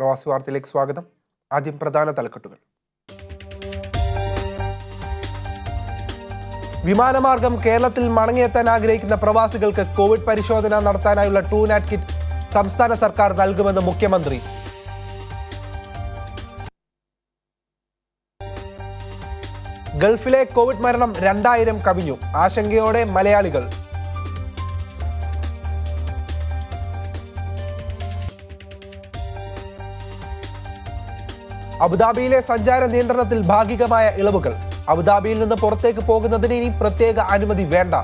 പ്രവാസി വാർത്തയിലേക്ക് സ്വാഗതം ആദ്യം പ്രധാന തലക്കെട്ടുകൾ വിമാനമാർഗം കേരളത്തിൽ മടങ്ങിയെത്താൻ ആഗ്രഹിക്കുന്ന പ്രവാസികൾക്ക് കോവിഡ് പരിശോധന നടത്താനായുള്ള നാറ്റ് കിറ്റ് സംസ്ഥാന സർക്കാർ നൽകുമെന്ന് മുഖ്യമന്ത്രി ഗൾഫിലെ കോവിഡ് മരണം രണ്ടായിരം കവിഞ്ഞു ആശങ്കയോടെ മലയാളികൾ അബുദാബിയിലെ സഞ്ചാര നിയന്ത്രണത്തിൽ ഭാഗികമായ ഇളവുകൾ അബുദാബിയിൽ നിന്ന് പുറത്തേക്ക് പോകുന്നതിന് ഇനി പ്രത്യേക അനുമതി വേണ്ട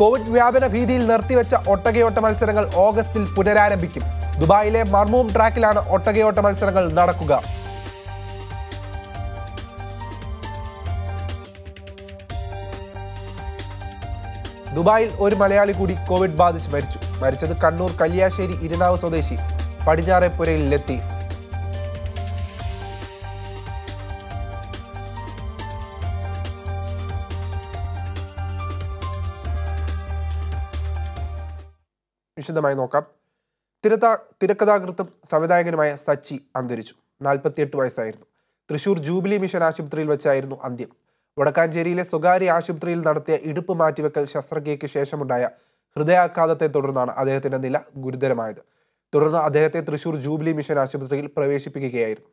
കോവിഡ് വ്യാപന ഭീതിയിൽ നിർത്തിവെച്ച ഒട്ടകയോട്ട മത്സരങ്ങൾ ഓഗസ്റ്റിൽ പുനരാരംഭിക്കും ദുബായിലെ മർമൂം ട്രാക്കിലാണ് ഒട്ടകയോട്ട മത്സരങ്ങൾ നടക്കുക ദുബായിൽ ഒരു മലയാളി കൂടി കോവിഡ് ബാധിച്ച് മരിച്ചു മരിച്ചത് കണ്ണൂർ കല്യാശ്ശേരി ഇരിനാവ് സ്വദേശി പടിഞ്ഞാറേപ്പുരയിൽ ലത്തീഫ് വിശദമായി നോക്കാം തിരതാ തിരക്കഥാകൃത്തും സംവിധായകനുമായ സച്ചി അന്തരിച്ചു നാൽപ്പത്തിയെട്ട് വയസ്സായിരുന്നു തൃശൂർ ജൂബിലി മിഷൻ ആശുപത്രിയിൽ വെച്ചായിരുന്നു അന്ത്യം വടക്കാഞ്ചേരിയിലെ സ്വകാര്യ ആശുപത്രിയിൽ നടത്തിയ ഇടുപ്പ് മാറ്റിവെക്കൽ ശസ്ത്രക്രിയയ്ക്ക് ശേഷമുണ്ടായ ഹൃദയാഘാതത്തെ തുടർന്നാണ് അദ്ദേഹത്തിന്റെ നില ഗുരുതരമായത് തുടർന്ന് അദ്ദേഹത്തെ തൃശൂർ ജൂബിലി മിഷൻ ആശുപത്രിയിൽ പ്രവേശിപ്പിക്കുകയായിരുന്നു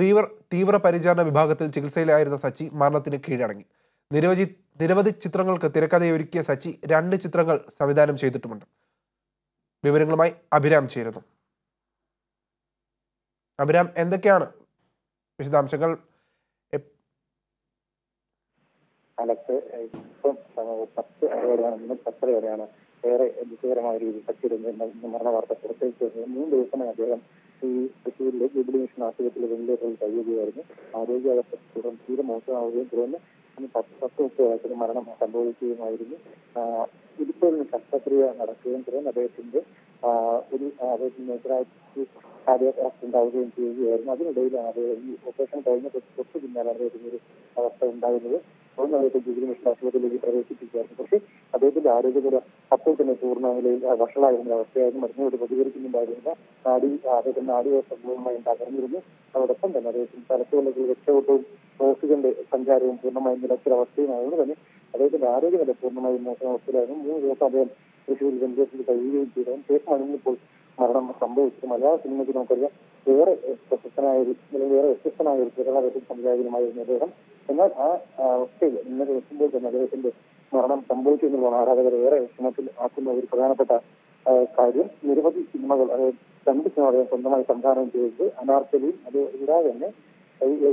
തീവ്ര തീവ്ര പരിചരണ വിഭാഗത്തിൽ ചികിത്സയിലായിരുന്ന സച്ചി മരണത്തിന് കീഴടങ്ങി നിരവധി നിരവധി ചിത്രങ്ങൾക്ക് തിരക്കഥയൊരുക്കിയ സച്ചി രണ്ട് ചിത്രങ്ങൾ സംവിധാനം ചെയ്തിട്ടുമുണ്ട് വിവരങ്ങളുമായി അഭിരാം ചേരുന്നു അഭിരാം എന്തൊക്കെയാണ് വിശദാംശങ്ങൾ കാലത്ത് ഇപ്പം പത്ത് വരെയാണ് ഇന്ന് പത്തര വരെയാണ് ഏറെ ദുഃഖകരമായ രീതിയിൽ പറ്റിയിരുന്ന മരണ വാർത്ത പുറത്തേക്ക് മൂന്ന് ദിവസമായി അദ്ദേഹം ഈ തൃശ്ശൂരിലെ ജൂബിലി മിഷൻ ആശുപത്രിയിൽ വെന്റിലേറ്ററിൽ കഴിയുകയായിരുന്നു ആരോഗ്യാവസ്ഥ തുടർന്ന് തീരെ മോശമാവുകയും തുടർന്ന് പത്ത് പത്ത് മുപ്പത് മരണം സംഭവിക്കുകയുമായിരുന്നു ഇതിപ്പോഴും ശസ്ത്രക്രിയ നടക്കുകയും തുടർന്ന് അദ്ദേഹത്തിന്റെ ഒരു അദ്ദേഹത്തിന്റെ എതിരായ കാര്യം ഉണ്ടാവുകയും ചെയ്യുകയായിരുന്നു അതിനിടയിലാണ് അദ്ദേഹം ഈ ഓപ്പറേഷൻ കഴിഞ്ഞ തൊട്ട് പിന്നാലെ അദ്ദേഹത്തിന് ഒരു അവസ്ഥ ഉണ്ടാകുന്നത് സ്വന്തമായിട്ട് ജിഗ്രി ആശുപത്രിയിലേക്ക് പ്രവേശിപ്പിക്കുകയായിരുന്നു പക്ഷേ അദ്ദേഹത്തിന്റെ ആരോഗ്യനില അപ്പോൾ തന്നെ പൂർണ്ണ വഷളായിരുന്ന അവസ്ഥയായിരുന്നു മരുന്നുകൊണ്ട് പ്രതികരിക്കുന്നുണ്ടായിരുന്നില്ല നാടി അദ്ദേഹത്തിന്റെ നാടി സംഭവമായും തകർന്നിരുന്നു അതോടൊപ്പം തന്നെ അദ്ദേഹത്തിന് തലച്ചോറിലേക്ക് രക്ഷപ്പെട്ടവും ഓക്സിജന്റെ സഞ്ചാരവും പൂർണ്ണമായും നിലച്ചൊരവസ്ഥയുമായതുകൊണ്ട് തന്നെ അദ്ദേഹത്തിന്റെ ആരോഗ്യനില പൂർണ്ണമായും മോശം അവസ്ഥയിലായിരുന്നു മൂന്ന് ദിവസം അദ്ദേഹം തൃശ്ശൂരിൽ ഗംഭീരത്തിൽ കഴിയുകയും ചെയ്തു ശേഷമാണ് ഇപ്പോൾ മരണം സംഭവിച്ചു മലയാള സിനിമയ്ക്ക് നമുക്കറിയാം വേറെ പ്രശസ്തനായ അല്ലെങ്കിൽ വേറെ വ്യത്യസ്തനായ ഒരു കേരള രസം സംവിധായകനുമായിരുന്നു അദ്ദേഹം എന്നാൽ ആ അവസ്ഥയിൽ ഇന്നലെ എത്തുമ്പോൾ തന്നെ അദ്ദേഹത്തിന്റെ മരണം സംഭവിച്ചു എന്നുള്ള ആരാധകർ വേറെ വിഷമത്തിൽ ആക്കുന്ന ഒരു പ്രധാനപ്പെട്ട കാര്യം നിരവധി സിനിമകൾ അതായത് രണ്ട് സിനിമ അദ്ദേഹം സ്വന്തമായി സംവിധാനം ചെയ്തത് അനാർക്കലിയും അത് കൂടാതെ തന്നെ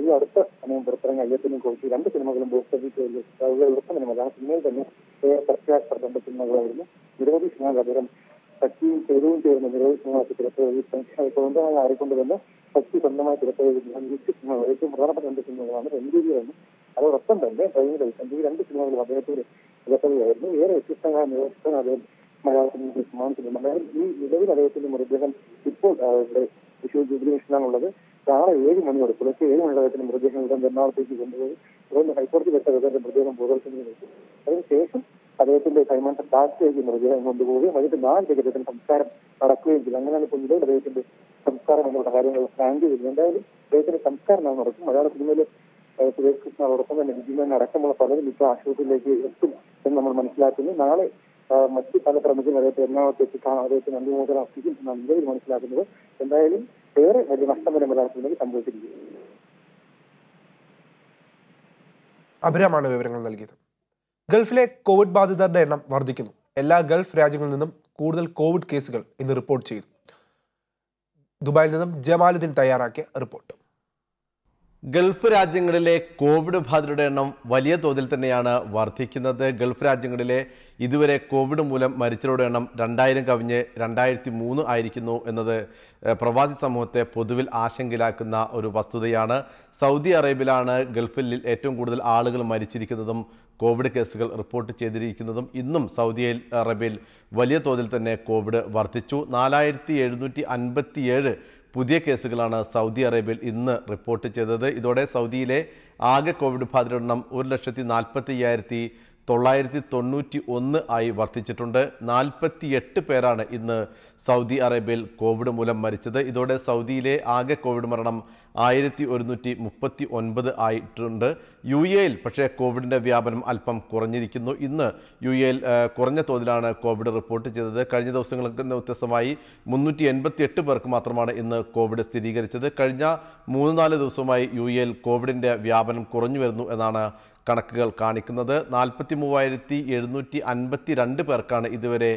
ഈ അടുത്ത സമയം പുറത്തിറങ്ങിയ അയ്യപ്പനും കോച്ച് രണ്ട് സിനിമകളും ബോക്സ് ഓഫീസുകളിൽ ഓഫീസിൽ ഉയർത്തുന്നതിന് മലയാള സിനിമയിൽ തന്നെ ചർച്ചയാക്കപ്പെട്ട സിനിമകളായിരുന്നു നിരവധി സിനിമകൾ അദ്ദേഹം ശക്തിയും ചെറുതും ചെയ്യുന്ന നിരോധിക്കുന്നതാക്കി തിരക്കഥയിൽ സ്വന്തമായി തന്നെ ശക്തി സ്വന്തമായി തിരക്കഥയിൽ ഏറ്റവും പ്രധാനപ്പെട്ട രണ്ട് സിനിമകളാണ് രഞ്ജീവി എന്ന് അതോടൊപ്പം തന്നെ രഞ്ജീവി രണ്ട് സിനിമകളും അദ്ദേഹത്തിന്റെ തിരക്കഥയായിരുന്നു ഏറെ വ്യത്യസ്തമായ നിരോധിക്കാൻ അദ്ദേഹം മലയാളത്തിൽ സമ്മാനിച്ചിട്ടുണ്ട് മലയാളം ഈ നിലവിൽ അദ്ദേഹത്തിന്റെ മൃതദേഹം ഇപ്പോൾ ഇവിടെ തൃശൂർ ജൂബിലി മിഷനിലാണുള്ളത് നാളെ ഏഴ് മണിയോട് പുലർച്ചെ ഏഴ് മണി അദ്ദേഹത്തിന്റെ മൃതദേഹം ഇവിടെ എറണാകുളത്തേക്ക് കൊണ്ടുപോയി തുടർന്ന് ഹൈക്കോടതി വെച്ച അദ്ദേഹത്തിന്റെ മൃതദേഹം ബോധവൽക്കരിച്ചു അതിനുശേഷം അദ്ദേഹത്തിന്റെ കൈമാറ്റം താഴ്ചയ്ക്ക് മൃതദേഹം കൊണ്ടുപോവുകയും വൈകിട്ട് നാല് അദ്ദേഹത്തിന് സംസ്കാരം നടക്കുകയും ചെയ്തു അങ്ങനെയാണ് കുഞ്ഞിലോട് അദ്ദേഹത്തിന്റെ സംസ്കാരം എന്നുള്ള കാര്യങ്ങൾ ഫ്രാങ്ക് ചെയ്തു എന്തായാലും അദ്ദേഹത്തിന്റെ സംസ്കാരം നാം നടക്കും മലയാള സിനിമയിലെ സുരേഷ് കൃഷ്ണനോടൊപ്പം തന്നെ വിജയൻ അടക്കമുള്ള പലരും ഇപ്പൊ ആശുപത്രിയിലേക്ക് എത്തും എന്ന് നമ്മൾ മനസ്സിലാക്കുന്നു നാളെ മറ്റ് പല പ്രമുഖരും അദ്ദേഹത്തെ എറണാകുളത്ത് എത്തി കാണാൻ അദ്ദേഹത്തിന് അന്തിമോദരം അർപ്പിക്കും എന്നാണ് നിലവിൽ മനസ്സിലാക്കുന്നത് എന്തായാലും ഏറെ വലിയ നഷ്ടം വരെ മലയാള സിനിമയിൽ സംഭവിച്ചിരിക്കുന്നു അഭിരാമാണ് വിവരങ്ങൾ നൽകിയത് ഗൾഫിലെ കോവിഡ് ബാധിതരുടെ എണ്ണം വർദ്ധിക്കുന്നു എല്ലാ ഗൾഫ് രാജ്യങ്ങളിൽ നിന്നും കൂടുതൽ കോവിഡ് കേസുകൾ ഇന്ന് റിപ്പോർട്ട് ചെയ്തു ദുബായിൽ നിന്നും ജമാലുദ്ദീൻ തയ്യാറാക്കിയ റിപ്പോർട്ട് ഗൾഫ് രാജ്യങ്ങളിലെ കോവിഡ് ബാധിതരുടെ എണ്ണം വലിയ തോതിൽ തന്നെയാണ് വർദ്ധിക്കുന്നത് ഗൾഫ് രാജ്യങ്ങളിലെ ഇതുവരെ കോവിഡ് മൂലം മരിച്ചവരുടെ എണ്ണം രണ്ടായിരം കവിഞ്ഞ് രണ്ടായിരത്തി മൂന്ന് ആയിരിക്കുന്നു എന്നത് പ്രവാസി സമൂഹത്തെ പൊതുവിൽ ആശങ്കയിലാക്കുന്ന ഒരു വസ്തുതയാണ് സൗദി അറേബ്യയിലാണ് ഗൾഫിൽ ഏറ്റവും കൂടുതൽ ആളുകൾ മരിച്ചിരിക്കുന്നതും കോവിഡ് കേസുകൾ റിപ്പോർട്ട് ചെയ്തിരിക്കുന്നതും ഇന്നും സൗദി അറേബ്യയിൽ വലിയ തോതിൽ തന്നെ കോവിഡ് വർദ്ധിച്ചു നാലായിരത്തി എഴുന്നൂറ്റി അൻപത്തിയേഴ് പുതിയ കേസുകളാണ് സൗദി അറേബ്യയിൽ ഇന്ന് റിപ്പോർട്ട് ചെയ്തത് ഇതോടെ സൗദിയിലെ ആകെ കോവിഡ് ബാധിതരുടെ എണ്ണം ഒരു ലക്ഷത്തി നാൽപ്പത്തി അയ്യായിരത്തി തൊള്ളായിരത്തി തൊണ്ണൂറ്റി ഒന്ന് ആയി വർദ്ധിച്ചിട്ടുണ്ട് എട്ട് പേരാണ് ഇന്ന് സൗദി അറേബ്യയിൽ കോവിഡ് മൂലം മരിച്ചത് ഇതോടെ സൗദിയിലെ ആകെ കോവിഡ് മരണം ആയിരത്തി ഒരുന്നൂറ്റി മുപ്പത്തി ഒൻപത് ആയിട്ടുണ്ട് യു എയിൽ പക്ഷേ കോവിഡിൻ്റെ വ്യാപനം അല്പം കുറഞ്ഞിരിക്കുന്നു ഇന്ന് യു എയിൽ കുറഞ്ഞ തോതിലാണ് കോവിഡ് റിപ്പോർട്ട് ചെയ്തത് കഴിഞ്ഞ ദിവസങ്ങൾക്ക് വ്യത്യസ്തമായി മുന്നൂറ്റി എൺപത്തി എട്ട് പേർക്ക് മാത്രമാണ് ഇന്ന് കോവിഡ് സ്ഥിരീകരിച്ചത് കഴിഞ്ഞ മൂന്ന് നാല് ദിവസമായി യു എയിൽ കോവിഡിൻ്റെ വ്യാപനം കുറഞ്ഞു വരുന്നു എന്നാണ് കണക്കുകൾ കാണിക്കുന്നത് നാൽപ്പത്തി മൂവായിരത്തി എഴുന്നൂറ്റി അൻപത്തി രണ്ട് പേർക്കാണ് ഇതുവരെ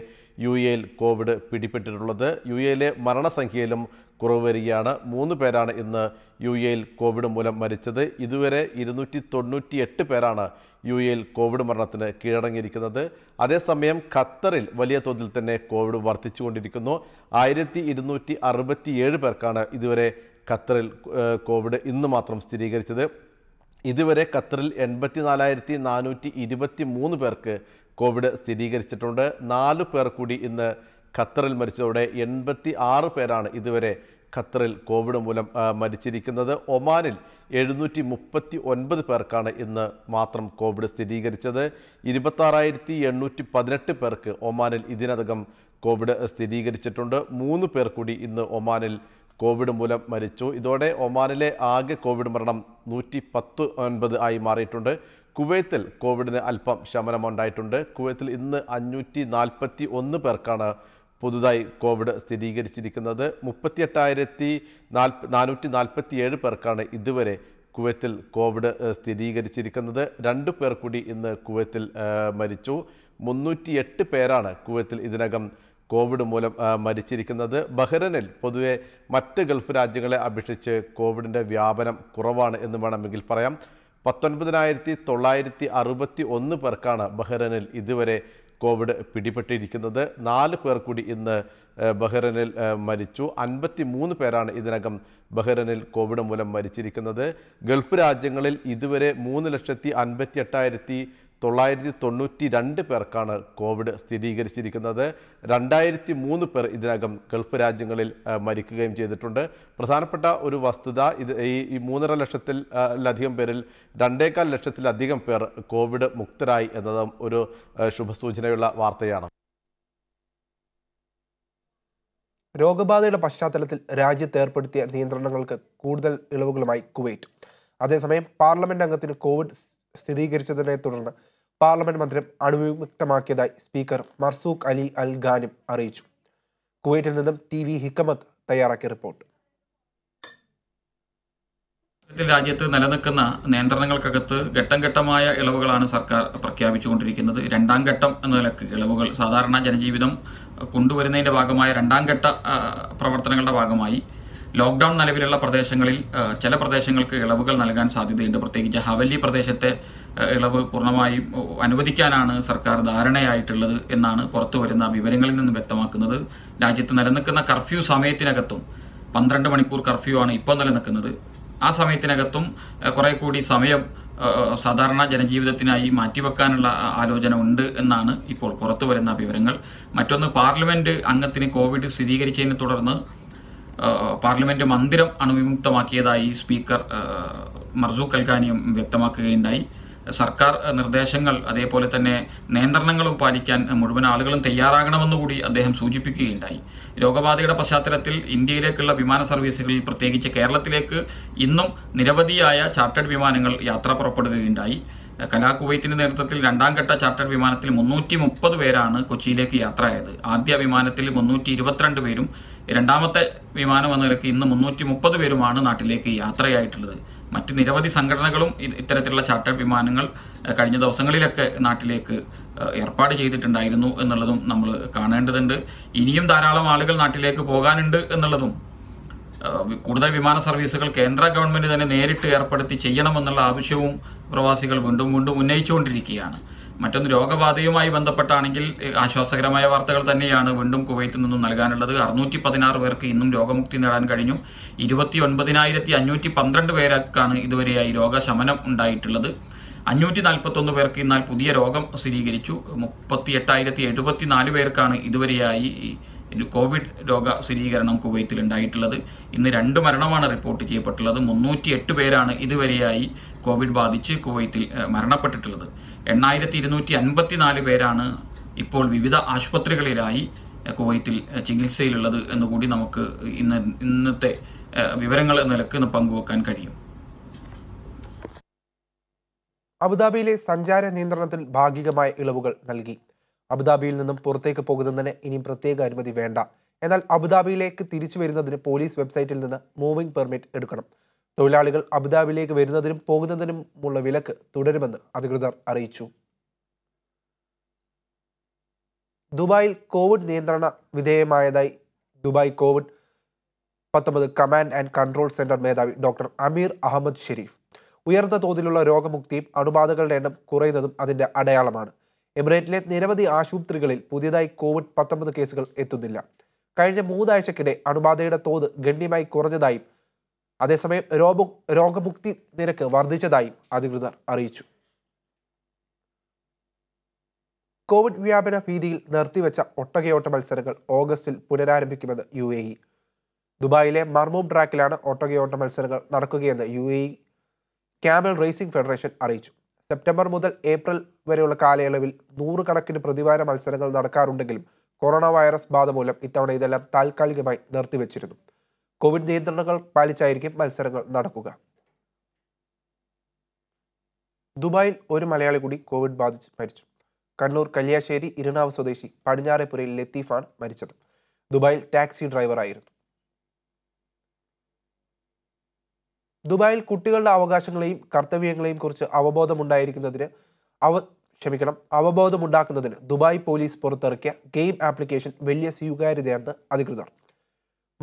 യു എയിൽ കോവിഡ് പിടിപെട്ടിട്ടുള്ളത് യു എയിലെ മരണസംഖ്യയിലും കുറവ് വരികയാണ് മൂന്ന് പേരാണ് ഇന്ന് യു എയിൽ കോവിഡ് മൂലം മരിച്ചത് ഇതുവരെ ഇരുന്നൂറ്റി തൊണ്ണൂറ്റി എട്ട് പേരാണ് യു എയിൽ കോവിഡ് മരണത്തിന് കീഴടങ്ങിയിരിക്കുന്നത് അതേസമയം ഖത്തറിൽ വലിയ തോതിൽ തന്നെ കോവിഡ് വർദ്ധിച്ചുകൊണ്ടിരിക്കുന്നു ആയിരത്തി ഇരുന്നൂറ്റി അറുപത്തിയേഴ് പേർക്കാണ് ഇതുവരെ ഖത്തറിൽ കോവിഡ് ഇന്ന് മാത്രം സ്ഥിരീകരിച്ചത് ഇതുവരെ ഖത്തറിൽ എൺപത്തിനാലായിരത്തി നാനൂറ്റി ഇരുപത്തി മൂന്ന് പേർക്ക് കോവിഡ് സ്ഥിരീകരിച്ചിട്ടുണ്ട് നാല് പേർ കൂടി ഇന്ന് ഖത്തറിൽ മരിച്ചതോടെ എൺപത്തി ആറ് പേരാണ് ഇതുവരെ ഖത്തറിൽ കോവിഡ് മൂലം മരിച്ചിരിക്കുന്നത് ഒമാനിൽ എഴുന്നൂറ്റി മുപ്പത്തി ഒൻപത് പേർക്കാണ് ഇന്ന് മാത്രം കോവിഡ് സ്ഥിരീകരിച്ചത് ഇരുപത്താറായിരത്തി എണ്ണൂറ്റി പതിനെട്ട് പേർക്ക് ഒമാനിൽ ഇതിനകം കോവിഡ് സ്ഥിരീകരിച്ചിട്ടുണ്ട് മൂന്ന് പേർ കൂടി ഇന്ന് ഒമാനിൽ കോവിഡ് മൂലം മരിച്ചു ഇതോടെ ഒമാനിലെ ആകെ കോവിഡ് മരണം നൂറ്റി പത്ത് ഒൻപത് ആയി മാറിയിട്ടുണ്ട് കുവൈത്തിൽ കോവിഡിന് അല്പം ശമനമുണ്ടായിട്ടുണ്ട് കുവൈത്തിൽ ഇന്ന് അഞ്ഞൂറ്റി നാൽപ്പത്തി ഒന്ന് പേർക്കാണ് പുതുതായി കോവിഡ് സ്ഥിരീകരിച്ചിരിക്കുന്നത് മുപ്പത്തിയെട്ടായിരത്തി നാൽപ്പ നാനൂറ്റി ഏഴ് പേർക്കാണ് ഇതുവരെ കുവൈത്തിൽ കോവിഡ് സ്ഥിരീകരിച്ചിരിക്കുന്നത് രണ്ട് പേർ കൂടി ഇന്ന് കുവൈത്തിൽ മരിച്ചു എട്ട് പേരാണ് കുവൈത്തിൽ ഇതിനകം കോവിഡ് മൂലം മരിച്ചിരിക്കുന്നത് ബഹ്റനിൽ പൊതുവെ മറ്റ് ഗൾഫ് രാജ്യങ്ങളെ അപേക്ഷിച്ച് കോവിഡിൻ്റെ വ്യാപനം കുറവാണ് എന്ന് വേണമെങ്കിൽ പറയാം പത്തൊൻപതിനായിരത്തി തൊള്ളായിരത്തി അറുപത്തി ഒന്ന് പേർക്കാണ് ബഹ്റനിൽ ഇതുവരെ കോവിഡ് പിടിപെട്ടിരിക്കുന്നത് നാല് പേർ കൂടി ഇന്ന് ബഹ്റനിൽ മരിച്ചു അൻപത്തി മൂന്ന് പേരാണ് ഇതിനകം ബഹ്റനിൽ കോവിഡ് മൂലം മരിച്ചിരിക്കുന്നത് ഗൾഫ് രാജ്യങ്ങളിൽ ഇതുവരെ മൂന്ന് ലക്ഷത്തി അൻപത്തി എട്ടായിരത്തി തൊള്ളായിരത്തി തൊണ്ണൂറ്റി രണ്ട് പേർക്കാണ് കോവിഡ് സ്ഥിരീകരിച്ചിരിക്കുന്നത് രണ്ടായിരത്തി മൂന്ന് പേർ ഇതിനകം ഗൾഫ് രാജ്യങ്ങളിൽ മരിക്കുകയും ചെയ്തിട്ടുണ്ട് പ്രധാനപ്പെട്ട ഒരു വസ്തുത ഇത് ഈ മൂന്നര ലക്ഷത്തിൽ ലധികം പേരിൽ രണ്ടേകാൽ ലക്ഷത്തിലധികം പേർ കോവിഡ് മുക്തരായി എന്നതും ഒരു ശുഭസൂചനയുള്ള വാർത്തയാണ് രോഗബാധയുടെ പശ്ചാത്തലത്തിൽ രാജ്യത്ത് ഏർപ്പെടുത്തിയ നിയന്ത്രണങ്ങൾക്ക് കൂടുതൽ ഇളവുകളുമായി കുവൈറ്റ് അതേസമയം പാർലമെന്റ് അംഗത്തിന് കോവിഡ് സ്ഥിരീകരിച്ചതിനെ തുടർന്ന് പാർലമെന്റ് മന്ദിരം അണുവിമുക്തമാക്കിയതായി സ്പീക്കർ മർസൂഖ് അലി അൽ ഖാനും അറിയിച്ചു കുവൈറ്റിൽ നിന്നും ടി വി ഹിക്കമത്ത് തയ്യാറാക്കിയ റിപ്പോർട്ട് രാജ്യത്ത് നിലനിൽക്കുന്ന നിയന്ത്രണങ്ങൾക്കകത്ത് ഘട്ടം ഘട്ടമായ ഇളവുകളാണ് സർക്കാർ പ്രഖ്യാപിച്ചുകൊണ്ടിരിക്കുന്നത് രണ്ടാം ഘട്ടം എന്ന നിലക്ക് ഇളവുകൾ സാധാരണ ജനജീവിതം കൊണ്ടുവരുന്നതിന്റെ ഭാഗമായ രണ്ടാം ഘട്ട പ്രവർത്തനങ്ങളുടെ ഭാഗമായി ലോക്ക്ഡൌൺ നിലവിലുള്ള പ്രദേശങ്ങളിൽ ചില പ്രദേശങ്ങൾക്ക് ഇളവുകൾ നൽകാൻ സാധ്യതയുണ്ട് പ്രത്യേകിച്ച് ഹവലി പ്രദേശത്തെ ഇളവ് പൂർണ്ണമായും അനുവദിക്കാനാണ് സർക്കാർ ധാരണയായിട്ടുള്ളത് എന്നാണ് പുറത്തു വരുന്ന വിവരങ്ങളിൽ നിന്ന് വ്യക്തമാക്കുന്നത് രാജ്യത്ത് നിലനിൽക്കുന്ന കർഫ്യൂ സമയത്തിനകത്തും പന്ത്രണ്ട് മണിക്കൂർ കർഫ്യൂ ആണ് ഇപ്പോൾ നിലനിൽക്കുന്നത് ആ സമയത്തിനകത്തും കുറെ കൂടി സമയം സാധാരണ ജനജീവിതത്തിനായി മാറ്റിവെക്കാനുള്ള ആലോചന ഉണ്ട് എന്നാണ് ഇപ്പോൾ പുറത്തു വരുന്ന വിവരങ്ങൾ മറ്റൊന്ന് പാർലമെന്റ് അംഗത്തിന് കോവിഡ് സ്ഥിരീകരിച്ചതിനെ തുടർന്ന് പാർലമെന്റ് മന്ദിരം അണുവിമുക്തമാക്കിയതായി സ്പീക്കർ മർജു കൽക്കാനിയും വ്യക്തമാക്കുകയുണ്ടായി സർക്കാർ നിർദ്ദേശങ്ങൾ അതേപോലെ തന്നെ നിയന്ത്രണങ്ങളും പാലിക്കാൻ മുഴുവൻ ആളുകളും തയ്യാറാകണമെന്നുകൂടി അദ്ദേഹം സൂചിപ്പിക്കുകയുണ്ടായി രോഗബാധയുടെ പശ്ചാത്തലത്തിൽ ഇന്ത്യയിലേക്കുള്ള വിമാന സർവീസുകളിൽ പ്രത്യേകിച്ച് കേരളത്തിലേക്ക് ഇന്നും നിരവധിയായ ചാർട്ടേഡ് വിമാനങ്ങൾ യാത്ര പുറപ്പെടുകയുണ്ടായി കലാ കുവൈത്തിന്റെ നേതൃത്വത്തിൽ രണ്ടാം ഘട്ട ചാർട്ടർ വിമാനത്തിൽ മുന്നൂറ്റി മുപ്പത് പേരാണ് കൊച്ചിയിലേക്ക് യാത്രയായത് ആദ്യ വിമാനത്തിൽ മുന്നൂറ്റി ഇരുപത്തിരണ്ട് പേരും രണ്ടാമത്തെ വിമാനം വന്ന നിലയ്ക്ക് ഇന്ന് മുന്നൂറ്റി മുപ്പത് പേരുമാണ് നാട്ടിലേക്ക് യാത്രയായിട്ടുള്ളത് മറ്റ് നിരവധി സംഘടനകളും ഇത്തരത്തിലുള്ള ചാർട്ടർ വിമാനങ്ങൾ കഴിഞ്ഞ ദിവസങ്ങളിലൊക്കെ നാട്ടിലേക്ക് ഏർപ്പാട് ചെയ്തിട്ടുണ്ടായിരുന്നു എന്നുള്ളതും നമ്മൾ കാണേണ്ടതുണ്ട് ഇനിയും ധാരാളം ആളുകൾ നാട്ടിലേക്ക് പോകാനുണ്ട് എന്നുള്ളതും കൂടുതൽ വിമാന സർവീസുകൾ കേന്ദ്ര ഗവൺമെന്റ് തന്നെ നേരിട്ട് ഏർപ്പെടുത്തി ചെയ്യണമെന്നുള്ള ആവശ്യവും പ്രവാസികൾ വീണ്ടും വീണ്ടും ഉന്നയിച്ചുകൊണ്ടിരിക്കുകയാണ് മറ്റൊന്ന് രോഗബാധയുമായി ബന്ധപ്പെട്ടാണെങ്കിൽ ആശ്വാസകരമായ വാർത്തകൾ തന്നെയാണ് വീണ്ടും കുവൈത്തിൽ നിന്നും നൽകാനുള്ളത് അറുന്നൂറ്റി പതിനാറ് പേർക്ക് ഇന്നും രോഗമുക്തി നേടാൻ കഴിഞ്ഞു ഇരുപത്തി ഒൻപതിനായിരത്തി അഞ്ഞൂറ്റി പന്ത്രണ്ട് പേർക്കാണ് ഇതുവരെയായി രോഗശമനം ഉണ്ടായിട്ടുള്ളത് അഞ്ഞൂറ്റി നാൽപ്പത്തൊന്ന് പേർക്ക് ഇന്നാൽ പുതിയ രോഗം സ്ഥിരീകരിച്ചു മുപ്പത്തി എട്ടായിരത്തി നാല് പേർക്കാണ് ഇതുവരെയായി കോവിഡ് രോഗ സ്ഥിരീകരണം കുവൈത്തിൽ ഉണ്ടായിട്ടുള്ളത് ഇന്ന് രണ്ട് മരണമാണ് റിപ്പോർട്ട് ചെയ്യപ്പെട്ടുള്ളത് മുന്നൂറ്റി എട്ട് പേരാണ് ഇതുവരെയായി കോവിഡ് ബാധിച്ച് കുവൈത്തിൽ മരണപ്പെട്ടിട്ടുള്ളത് എണ്ണായിരത്തി ഇരുന്നൂറ്റി നാല് പേരാണ് ഇപ്പോൾ വിവിധ ആശുപത്രികളിലായി കുവൈത്തിൽ ചികിത്സയിലുള്ളത് എന്നുകൂടി നമുക്ക് ഇന്ന് ഇന്നത്തെ വിവരങ്ങൾ നിലക്ക് പങ്കുവെക്കാൻ കഴിയും അബുദാബിയിലെ സഞ്ചാര നിയന്ത്രണത്തിൽ ഭാഗികമായ ഇളവുകൾ നൽകി അബുദാബിയിൽ നിന്നും പുറത്തേക്ക് പോകുന്നതിന് ഇനി പ്രത്യേക അനുമതി വേണ്ട എന്നാൽ അബുദാബിയിലേക്ക് തിരിച്ചു വരുന്നതിന് പോലീസ് വെബ്സൈറ്റിൽ നിന്ന് മൂവിംഗ് പെർമിറ്റ് എടുക്കണം തൊഴിലാളികൾ അബുദാബിയിലേക്ക് വരുന്നതിനും പോകുന്നതിനുമുള്ള വിലക്ക് തുടരുമെന്ന് അധികൃതർ അറിയിച്ചു ദുബായിൽ കോവിഡ് നിയന്ത്രണ വിധേയമായതായി ദുബായ് കോവിഡ് പത്തൊമ്പത് കമാൻഡ് ആൻഡ് കൺട്രോൾ സെന്റർ മേധാവി ഡോക്ടർ അമീർ അഹമ്മദ് ഷെരീഫ് ഉയർന്ന തോതിലുള്ള രോഗമുക്തിയും അണുബാധകളുടെ എണ്ണം കുറയുന്നതും അതിൻ്റെ അടയാളമാണ് എമിറേറ്റിലെ നിരവധി ആശുപത്രികളിൽ പുതിയതായി കോവിഡ് പത്തൊമ്പത് കേസുകൾ എത്തുന്നില്ല കഴിഞ്ഞ മൂന്നാഴ്ചക്കിടെ അണുബാധയുടെ തോത് ഗണ്യമായി കുറഞ്ഞതായും അതേസമയം രോഗ രോഗമുക്തി നിരക്ക് വർദ്ധിച്ചതായും അധികൃതർ അറിയിച്ചു കോവിഡ് വ്യാപന ഭീതിയിൽ നിർത്തിവെച്ച ഒട്ടകയോട്ട മത്സരങ്ങൾ ഓഗസ്റ്റിൽ പുനരാരംഭിക്കുമെന്ന് യു എ ഇ ദുബായിലെ മർമൂം ട്രാക്കിലാണ് ഒട്ടകയോട്ട മത്സരങ്ങൾ നടക്കുകയെന്ന് U A E camel racing federation അറിയിച്ചു സെപ്റ്റംബർ മുതൽ ഏപ്രിൽ വരെയുള്ള കാലയളവിൽ നൂറുകണക്കിന് പ്രതിവാര മത്സരങ്ങൾ നടക്കാറുണ്ടെങ്കിലും കൊറോണ വൈറസ് ബാധ മൂലം ഇത്തവണ ഇതെല്ലാം താൽക്കാലികമായി നിർത്തിവെച്ചിരുന്നു കോവിഡ് നിയന്ത്രണങ്ങൾ പാലിച്ചായിരിക്കും മത്സരങ്ങൾ നടക്കുക ദുബായിൽ ഒരു മലയാളി കൂടി കോവിഡ് ബാധിച്ച് മരിച്ചു കണ്ണൂർ കല്യാശ്ശേരി ഇരുണാവ് സ്വദേശി പടിഞ്ഞാറെപ്പുരയിൽ ലത്തീഫാണ് മരിച്ചത് ദുബായിൽ ടാക്സി ഡ്രൈവറായിരുന്നു ദുബായിൽ കുട്ടികളുടെ അവകാശങ്ങളെയും കർത്തവ്യങ്ങളെയും കുറിച്ച് അവബോധമുണ്ടായിരിക്കുന്നതിന് അവ ക്ഷമിക്കണം അവബോധമുണ്ടാക്കുന്നതിന് ദുബായ് പോലീസ് പുറത്തിറക്കിയ ഗെയിം ആപ്ലിക്കേഷൻ വലിയ സ്വീകാര്യതയാണ് അധികൃതർ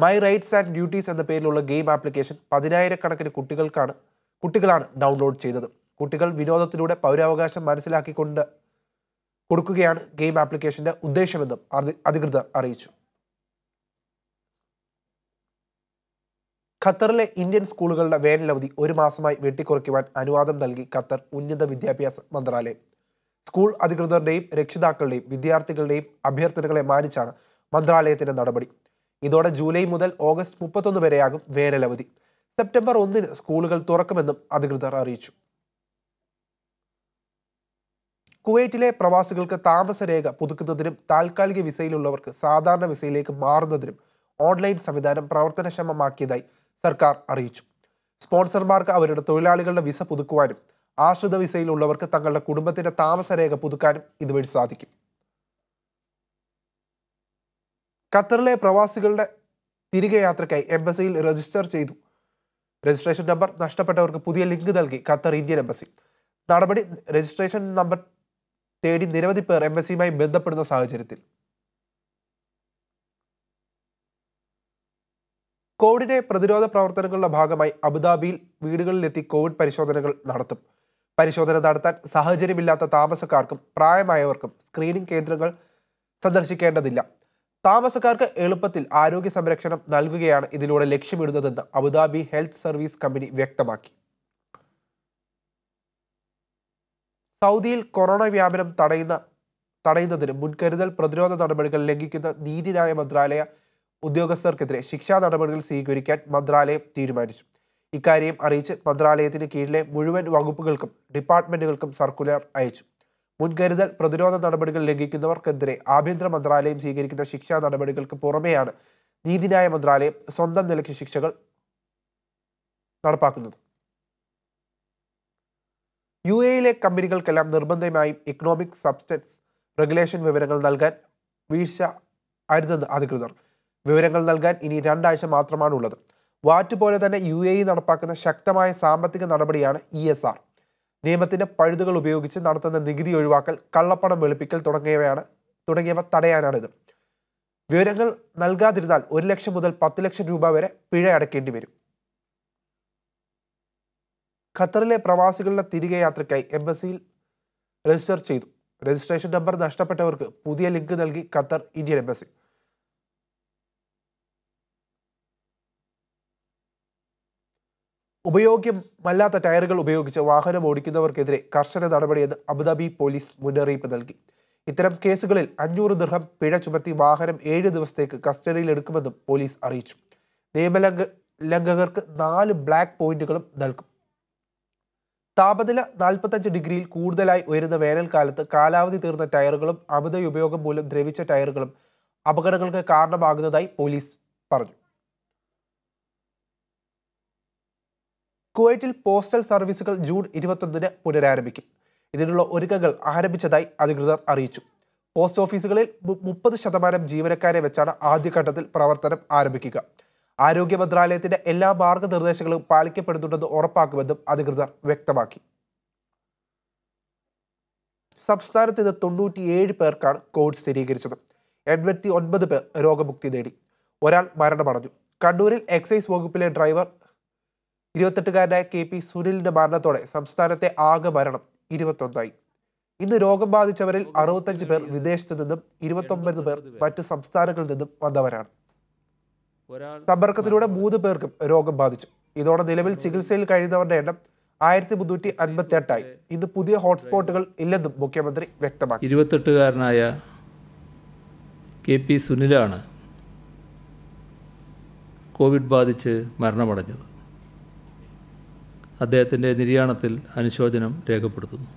മൈ റൈറ്റ്സ് ആൻഡ് ഡ്യൂട്ടീസ് എന്ന പേരിലുള്ള ഗെയിം ആപ്ലിക്കേഷൻ പതിനായിരക്കണക്കിന് കുട്ടികൾക്കാണ് കുട്ടികളാണ് ഡൗൺലോഡ് ചെയ്തത് കുട്ടികൾ വിനോദത്തിലൂടെ പൗരാവകാശം മനസ്സിലാക്കിക്കൊണ്ട് കൊടുക്കുകയാണ് ഗെയിം ആപ്ലിക്കേഷൻ്റെ ഉദ്ദേശമെന്നും അധികൃതർ അറിയിച്ചു ഖത്തറിലെ ഇന്ത്യൻ സ്കൂളുകളുടെ വേനലവധി ഒരു മാസമായി വെട്ടിക്കുറയ്ക്കുവാൻ അനുവാദം നൽകി ഖത്തർ ഉന്നത വിദ്യാഭ്യാസ മന്ത്രാലയം സ്കൂൾ അധികൃതരുടെയും രക്ഷിതാക്കളുടെയും വിദ്യാർത്ഥികളുടെയും അഭ്യർത്ഥനകളെ മാനിച്ചാണ് മന്ത്രാലയത്തിന്റെ നടപടി ഇതോടെ ജൂലൈ മുതൽ ഓഗസ്റ്റ് മുപ്പത്തൊന്ന് വരെയാകും വേനലവധി സെപ്റ്റംബർ ഒന്നിന് സ്കൂളുകൾ തുറക്കുമെന്നും അധികൃതർ അറിയിച്ചു കുവൈറ്റിലെ പ്രവാസികൾക്ക് താമസരേഖ പുതുക്കുന്നതിനും താൽക്കാലിക വിസയിലുള്ളവർക്ക് സാധാരണ വിസയിലേക്ക് മാറുന്നതിനും ഓൺലൈൻ സംവിധാനം പ്രവർത്തനക്ഷമമാക്കിയതായി സർക്കാർ അറിയിച്ചു സ്പോൺസർമാർക്ക് അവരുടെ തൊഴിലാളികളുടെ വിസ പുതുക്കുവാനും ആശ്രിത വിസയിലുള്ളവർക്ക് തങ്ങളുടെ കുടുംബത്തിന്റെ താമസരേഖ പുതുക്കാനും ഇതുവഴി സാധിക്കും ഖത്തറിലെ പ്രവാസികളുടെ തിരികെ യാത്രയ്ക്കായി എംബസിയിൽ രജിസ്റ്റർ ചെയ്തു രജിസ്ട്രേഷൻ നമ്പർ നഷ്ടപ്പെട്ടവർക്ക് പുതിയ ലിങ്ക് നൽകി ഖത്തർ ഇന്ത്യൻ എംബസി നടപടി രജിസ്ട്രേഷൻ നമ്പർ തേടി നിരവധി പേർ എംബസിയുമായി ബന്ധപ്പെടുന്ന സാഹചര്യത്തിൽ കോവിഡിനെ പ്രതിരോധ പ്രവർത്തനങ്ങളുടെ ഭാഗമായി അബുദാബിയിൽ വീടുകളിലെത്തി കോവിഡ് പരിശോധനകൾ നടത്തും പരിശോധന നടത്താൻ സാഹചര്യമില്ലാത്ത താമസക്കാർക്കും പ്രായമായവർക്കും സ്ക്രീനിംഗ് കേന്ദ്രങ്ങൾ സന്ദർശിക്കേണ്ടതില്ല താമസക്കാർക്ക് എളുപ്പത്തിൽ ആരോഗ്യ സംരക്ഷണം നൽകുകയാണ് ഇതിലൂടെ ലക്ഷ്യമിടുന്നതെന്ന് അബുദാബി ഹെൽത്ത് സർവീസ് കമ്പനി വ്യക്തമാക്കി സൗദിയിൽ കൊറോണ വ്യാപനം തടയുന്ന തടയുന്നതിന് മുൻകരുതൽ പ്രതിരോധ നടപടികൾ ലംഘിക്കുന്ന നീതിന്യായ മന്ത്രാലയ ഉദ്യോഗസ്ഥർക്കെതിരെ ശിക്ഷാ നടപടികൾ സ്വീകരിക്കാൻ മന്ത്രാലയം തീരുമാനിച്ചു ഇക്കാര്യം അറിയിച്ച് മന്ത്രാലയത്തിന് കീഴിലെ മുഴുവൻ വകുപ്പുകൾക്കും ഡിപ്പാർട്ട്മെന്റുകൾക്കും സർക്കുലർ അയച്ചു മുൻകരുതൽ പ്രതിരോധ നടപടികൾ ലംഘിക്കുന്നവർക്കെതിരെ ആഭ്യന്തര മന്ത്രാലയം സ്വീകരിക്കുന്ന ശിക്ഷാ നടപടികൾക്ക് പുറമെയാണ് നീതിന്യായ മന്ത്രാലയം സ്വന്തം നിലയ്ക്ക് ശിക്ഷകൾ നടപ്പാക്കുന്നത് യു എയിലെ കമ്പനികൾക്കെല്ലാം നിർബന്ധമായും ഇക്കണോമിക് സബ്സ്റ്റൻസ് റെഗുലേഷൻ വിവരങ്ങൾ നൽകാൻ വീഴ്ച അരുതെന്ന് അധികൃതർ വിവരങ്ങൾ നൽകാൻ ഇനി രണ്ടാഴ്ച മാത്രമാണ് ഉള്ളത് വാറ്റ് പോലെ തന്നെ യു എ ഇ നടപ്പാക്കുന്ന ശക്തമായ സാമ്പത്തിക നടപടിയാണ് ഇ എസ് ആർ നിയമത്തിന്റെ പഴുതുകൾ ഉപയോഗിച്ച് നടത്തുന്ന നികുതി ഒഴിവാക്കൽ കള്ളപ്പണം വെളുപ്പിക്കൽ തുടങ്ങിയവയാണ് തുടങ്ങിയവ തടയാനാണിത് വിവരങ്ങൾ നൽകാതിരുന്നാൽ ഒരു ലക്ഷം മുതൽ പത്ത് ലക്ഷം രൂപ വരെ പിഴ അടക്കേണ്ടി വരും ഖത്തറിലെ പ്രവാസികളുടെ തിരികെ യാത്രയ്ക്കായി എംബസിയിൽ രജിസ്റ്റർ ചെയ്തു രജിസ്ട്രേഷൻ നമ്പർ നഷ്ടപ്പെട്ടവർക്ക് പുതിയ ലിങ്ക് നൽകി ഖത്തർ ഇന്ത്യൻ എംബസി ഉപയോഗ്യമല്ലാത്ത ടയറുകൾ ഉപയോഗിച്ച് വാഹനം ഓടിക്കുന്നവർക്കെതിരെ കർശന നടപടിയെന്ന് അബുദാബി പോലീസ് മുന്നറിയിപ്പ് നൽകി ഇത്തരം കേസുകളിൽ അഞ്ഞൂറ് ദൃഹം പിഴ ചുമത്തി വാഹനം ഏഴ് ദിവസത്തേക്ക് എടുക്കുമെന്നും പോലീസ് അറിയിച്ചു നിയമലംഘ ലംഘകർക്ക് നാല് ബ്ലാക്ക് പോയിന്റുകളും നൽകും താപനില നാൽപ്പത്തഞ്ച് ഡിഗ്രിയിൽ കൂടുതലായി ഉയരുന്ന വേനൽക്കാലത്ത് കാലാവധി തീർന്ന ടയറുകളും അമിത ഉപയോഗം മൂലം ദ്രവിച്ച ടയറുകളും അപകടങ്ങൾക്ക് കാരണമാകുന്നതായി പോലീസ് പറഞ്ഞു കുവൈറ്റിൽ പോസ്റ്റൽ സർവീസുകൾ ജൂൺ ഇരുപത്തൊന്നിന് പുനരാരംഭിക്കും ഇതിനുള്ള ഒരുക്കങ്ങൾ ആരംഭിച്ചതായി അധികൃതർ അറിയിച്ചു പോസ്റ്റ് ഓഫീസുകളിൽ മുപ്പത് ശതമാനം ജീവനക്കാരെ വെച്ചാണ് ആദ്യഘട്ടത്തിൽ പ്രവർത്തനം ആരംഭിക്കുക ആരോഗ്യ മന്ത്രാലയത്തിന്റെ എല്ലാ മാർഗനിർദ്ദേശങ്ങളും പാലിക്കപ്പെടുന്നുണ്ടെന്ന് ഉറപ്പാക്കുമെന്നും അധികൃതർ വ്യക്തമാക്കി സംസ്ഥാനത്ത് ഇത് തൊണ്ണൂറ്റിയേഴ് പേർക്കാണ് കോവിഡ് സ്ഥിരീകരിച്ചത് എൺപത്തി ഒൻപത് പേർ രോഗമുക്തി നേടി ഒരാൾ മരണമടഞ്ഞു കണ്ണൂരിൽ എക്സൈസ് വകുപ്പിലെ ഡ്രൈവർ ഇരുപത്തെട്ടുകാരനായ കെ പി സുനിലിന്റെ മരണത്തോടെ സംസ്ഥാനത്തെ ആകെ മരണം ഇരുപത്തൊന്നായി ഇന്ന് രോഗം ബാധിച്ചവരിൽ അറുപത്തഞ്ച് പേർ വിദേശത്തു നിന്നും ഇരുപത്തൊമ്പത് പേർ മറ്റ് സംസ്ഥാനങ്ങളിൽ നിന്നും വന്നവരാണ് സമ്പർക്കത്തിലൂടെ മൂന്ന് പേർക്കും രോഗം ബാധിച്ചു ഇതോടെ നിലവിൽ ചികിത്സയിൽ കഴിയുന്നവരുടെ എണ്ണം ആയിരത്തി മുന്നൂറ്റി അൻപത്തി എട്ടായി ഇന്ന് പുതിയ ഹോട്ട്സ്പോട്ടുകൾ ഇല്ലെന്നും മുഖ്യമന്ത്രി വ്യക്തമാക്കി ഇരുപത്തെട്ടുകാരനായ കെ പി സുനിലാണ് കോവിഡ് ബാധിച്ച് മരണമടഞ്ഞത് അദ്ദേഹത്തിൻ്റെ നിര്യാണത്തിൽ അനുശോചനം രേഖപ്പെടുത്തുന്നു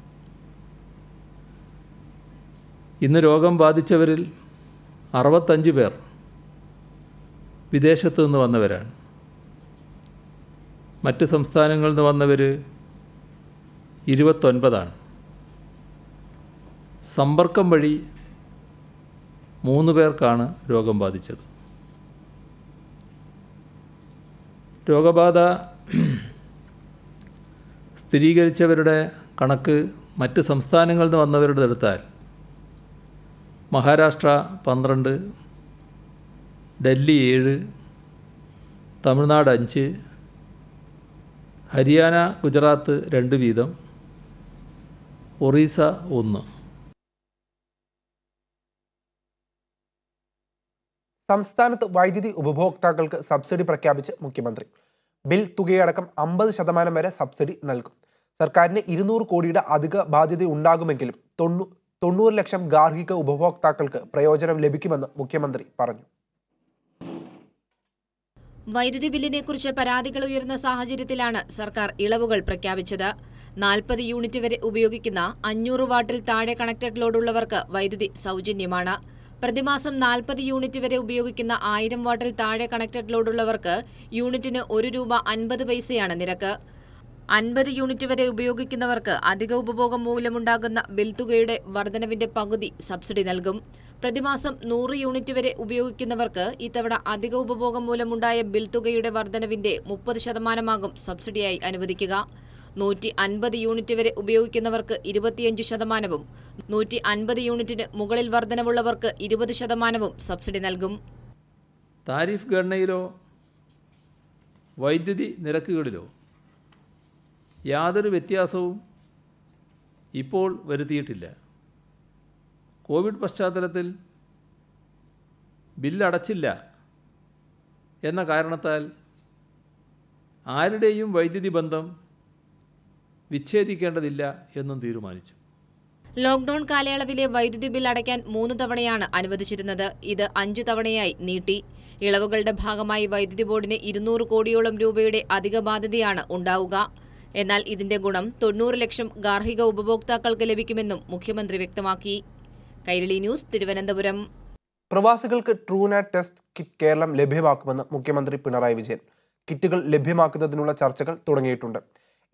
ഇന്ന് രോഗം ബാധിച്ചവരിൽ അറുപത്തഞ്ച് പേർ വിദേശത്തു നിന്ന് വന്നവരാണ് മറ്റ് സംസ്ഥാനങ്ങളിൽ നിന്ന് വന്നവർ ഇരുപത്തൊൻപതാണ് സമ്പർക്കം വഴി മൂന്ന് പേർക്കാണ് രോഗം ബാധിച്ചത് രോഗബാധ സ്ഥിരീകരിച്ചവരുടെ കണക്ക് മറ്റ് സംസ്ഥാനങ്ങളിൽ നിന്ന് വന്നവരുടെ എടുത്താൽ മഹാരാഷ്ട്ര പന്ത്രണ്ട് ഡൽഹി ഏഴ് തമിഴ്നാട് അഞ്ച് ഹരിയാന ഗുജറാത്ത് രണ്ട് വീതം ഒറീസ ഒന്ന് സംസ്ഥാനത്ത് വൈദ്യുതി ഉപഭോക്താക്കൾക്ക് സബ്സിഡി പ്രഖ്യാപിച്ച് മുഖ്യമന്ത്രി ബിൽ തുകയടക്കം അമ്പത് ശതമാനം വരെ സബ്സിഡി നൽകും സർക്കാരിന് ഇരുന്നൂറ് കോടിയുടെ അധിക ബാധ്യത ഉണ്ടാകുമെങ്കിലും തൊണ്ണൂ തൊണ്ണൂറ് ലക്ഷം ഗാർഹിക ഉപഭോക്താക്കൾക്ക് പ്രയോജനം ലഭിക്കുമെന്ന് മുഖ്യമന്ത്രി പറഞ്ഞു വൈദ്യുതി ബില്ലിനെക്കുറിച്ച് പരാതികൾ ഉയർന്ന സാഹചര്യത്തിലാണ് സർക്കാർ ഇളവുകൾ പ്രഖ്യാപിച്ചത് നാൽപ്പത് യൂണിറ്റ് വരെ ഉപയോഗിക്കുന്ന അഞ്ഞൂറ് വാട്ടിൽ താഴെ കണക്റ്റഡ് ലോഡുള്ളവർക്ക് വൈദ്യുതി സൗജന്യമാണ് പ്രതിമാസം നാൽപ്പത് യൂണിറ്റ് വരെ ഉപയോഗിക്കുന്ന ആയിരം വാട്ടിൽ താഴെ കണക്റ്റഡ് ലോഡുള്ളവർക്ക് യൂണിറ്റിന് ഒരു രൂപ അൻപത് പൈസയാണ് നിരക്ക് അൻപത് യൂണിറ്റ് വരെ ഉപയോഗിക്കുന്നവർക്ക് അധിക ഉപഭോഗം മൂലമുണ്ടാകുന്ന തുകയുടെ വർധനവിന്റെ പകുതി സബ്സിഡി നൽകും പ്രതിമാസം നൂറ് യൂണിറ്റ് വരെ ഉപയോഗിക്കുന്നവർക്ക് ഇത്തവണ അധിക ഉപഭോഗം മൂലമുണ്ടായ ബിൽത്തുകയുടെ വർധനവിന്റെ മുപ്പത് ശതമാനമാകും സബ്സിഡിയായി അനുവദിക്കുക നൂറ്റി അൻപത് യൂണിറ്റ് വരെ ഉപയോഗിക്കുന്നവർക്ക് ഇരുപത്തിയഞ്ച് ശതമാനവും നൂറ്റി അൻപത് യൂണിറ്റിന് മുകളിൽ വർധനവുള്ളവർക്ക് ഇരുപത് ശതമാനവും സബ്സിഡി നൽകും താരിഫ് ഘടനയിലോ വൈദ്യുതി നിരക്കുകളിലോ യാതൊരു വ്യത്യാസവും ഇപ്പോൾ വരുത്തിയിട്ടില്ല കോവിഡ് പശ്ചാത്തലത്തിൽ ബില്ലടച്ചില്ല എന്ന കാരണത്താൽ ആരുടെയും വൈദ്യുതി ബന്ധം വിച്ഛേദിക്കേണ്ടതില്ല എന്നും തീരുമാനിച്ചു ലോക്ക്ഡൌൺ കാലയളവിലെ വൈദ്യുതി ബിൽ അടയ്ക്കാൻ മൂന്ന് തവണയാണ് അനുവദിച്ചിരുന്നത് ഇത് അഞ്ചു തവണയായി നീട്ടി ഇളവുകളുടെ ഭാഗമായി വൈദ്യുതി ബോർഡിന് ഇരുന്നൂറ് കോടിയോളം രൂപയുടെ അധിക ബാധ്യതയാണ് ഉണ്ടാവുക എന്നാൽ ഇതിന്റെ ഗുണം തൊണ്ണൂറ് ലക്ഷം ഗാർഹിക ഉപഭോക്താക്കൾക്ക് ലഭിക്കുമെന്നും മുഖ്യമന്ത്രി വ്യക്തമാക്കി കൈരളി ന്യൂസ് തിരുവനന്തപുരം പ്രവാസികൾക്ക് ട്രൂനാറ്റ് ടെസ്റ്റ് കിറ്റ് കേരളം ലഭ്യമാക്കുമെന്ന് മുഖ്യമന്ത്രി പിണറായി വിജയൻ കിറ്റുകൾ ലഭ്യമാക്കുന്നതിനുള്ള ചർച്ചകൾ തുടങ്ങിയിട്ടുണ്ട്